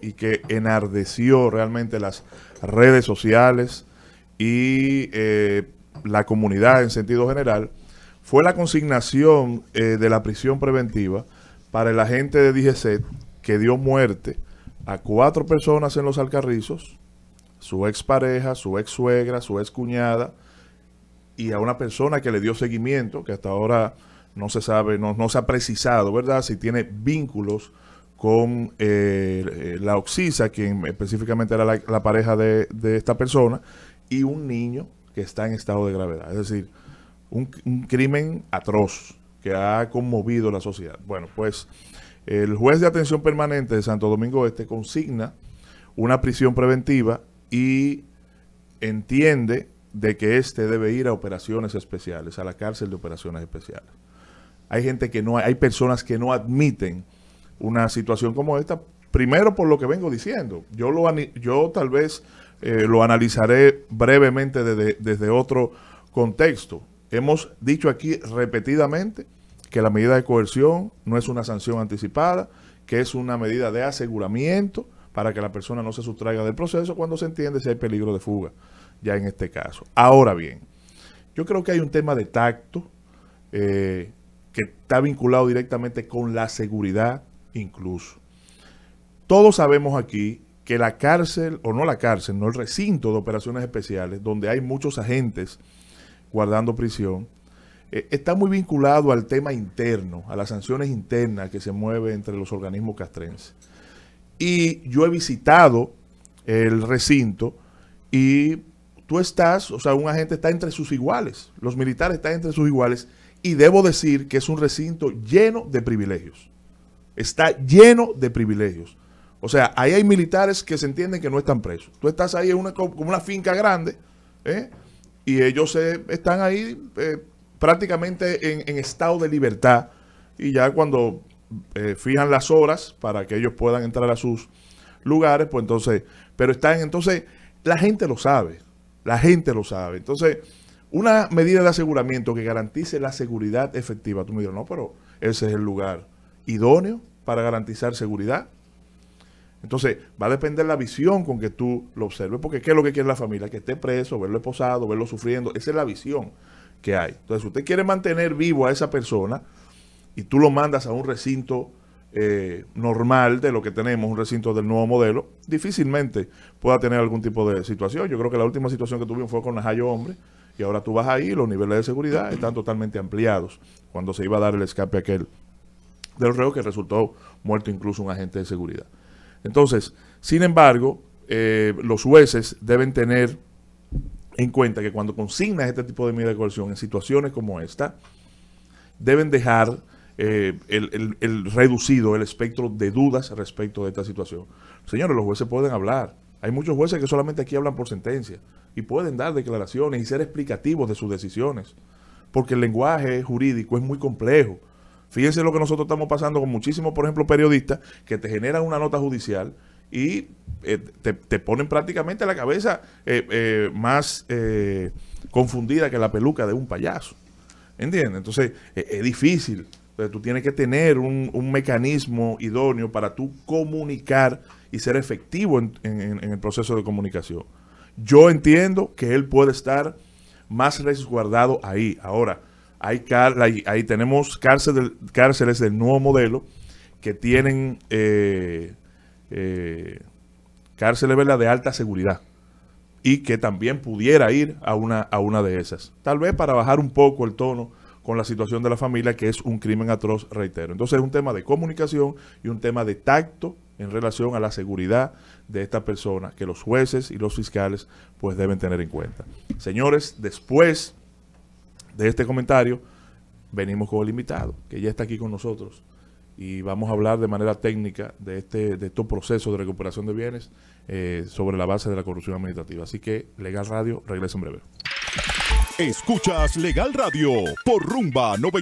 y que enardeció realmente las redes sociales y eh, la comunidad en sentido general, fue la consignación eh, de la prisión preventiva para el agente de DGC que dio muerte a cuatro personas en los Alcarrizos, su expareja, su ex suegra, su ex cuñada y a una persona que le dio seguimiento, que hasta ahora no se sabe, no, no se ha precisado, ¿verdad? Si tiene vínculos con eh, eh, la Oxisa, quien específicamente era la, pareja de, esta persona, y un niño que está en estado de gravedad. Es decir, un, crimen atroz que ha conmovido la sociedad. Bueno, pues el juez de atención permanente de Santo Domingo Este consigna una prisión preventiva y entiende de que este debe ir a operaciones especiales, a la cárcel de operaciones especiales. Hay gente que no, hay personas que no admiten una situación como esta, primero por lo que vengo diciendo. Yo, lo, yo tal vez eh, lo analizaré brevemente desde, otro contexto. Hemos dicho aquí repetidamente que la medida de coerción no es una sanción anticipada, que es una medida de aseguramiento para que la persona no se sustraiga del proceso cuando se entiende si hay peligro de fuga, ya en este caso. Ahora bien, yo creo que hay un tema de tacto eh, que está vinculado directamente con la seguridad incluso. Todos sabemos aquí que la cárcel, o no la cárcel, no el recinto de operaciones especiales, donde hay muchos agentes guardando prisión, eh, está muy vinculado al tema interno, a las sanciones internas que se mueven entre los organismos castrenses. Y yo he visitado el recinto y tú estás, o sea, un agente está entre sus iguales, los militares están entre sus iguales, y debo decir que es un recinto lleno de privilegios está lleno de privilegios. O sea, ahí hay militares que se entienden que no están presos. Tú estás ahí en una, como una finca grande ¿eh? y ellos se eh, están ahí eh, prácticamente en, estado de libertad y ya cuando fijan las horas para que ellos puedan entrar a sus lugares, pues entonces, pero están, entonces, la gente lo sabe, la gente lo sabe. Entonces, una medida de aseguramiento que garantice la seguridad efectiva, tú me dirás, no, pero ese es el lugar idóneo para garantizar seguridad. Entonces, va a depender la visión con que tú lo observes, porque ¿qué es lo que quiere la familia? Que esté preso, verlo esposado, verlo sufriendo. Esa es la visión que hay. Entonces, si usted quiere mantener vivo a esa persona y tú lo mandas a un recinto eh, normal de lo que tenemos, un recinto del nuevo modelo, difícilmente pueda tener algún tipo de situación. Yo creo que la última situación que tuvimos fue con Najayo Hombre, y ahora tú vas ahí, los niveles de seguridad están totalmente ampliados cuando se iba a dar el escape aquel de los reos que resultó muerto incluso un agente de seguridad. Entonces, sin embargo, eh, los jueces deben tener en cuenta que cuando consignan este tipo de medida de coerción en situaciones como esta, deben dejar eh, el, reducido el espectro de dudas respecto de esta situación. Señores, los jueces pueden hablar. Hay muchos jueces que solamente aquí hablan por sentencia y pueden dar declaraciones y ser explicativos de sus decisiones, porque el lenguaje jurídico es muy complejo. Fíjense lo que nosotros estamos pasando con muchísimos, por ejemplo, periodistas que te generan una nota judicial y eh, te, ponen prácticamente la cabeza eh, eh, más confundida que la peluca de un payaso. ¿Entiendes? Entonces, e-, es difícil. tú tienes que tener un, mecanismo idóneo para tú comunicar y ser efectivo en, en el proceso de comunicación. Yo entiendo que él puede estar más resguardado ahí. Ahora, ahí, tenemos cárceles del nuevo modelo que tienen eh, eh, cárceles de alta seguridad y que también pudiera ir a una, a una de esas. Tal vez para bajar un poco el tono con la situación de la familia, que es un crimen atroz, reitero. Entonces es un tema de comunicación y un tema de tacto en relación a la seguridad de esta persona que los jueces y los fiscales pues deben tener en cuenta. Señores, después de este comentario, venimos con el invitado, que ya está aquí con nosotros. Y vamos a hablar de manera técnica de, este, de estos procesos de recuperación de bienes eh, sobre la base de la corrupción administrativa. Así que Legal Radio regresa en breve. Escuchas Legal Radio por Rumba 90.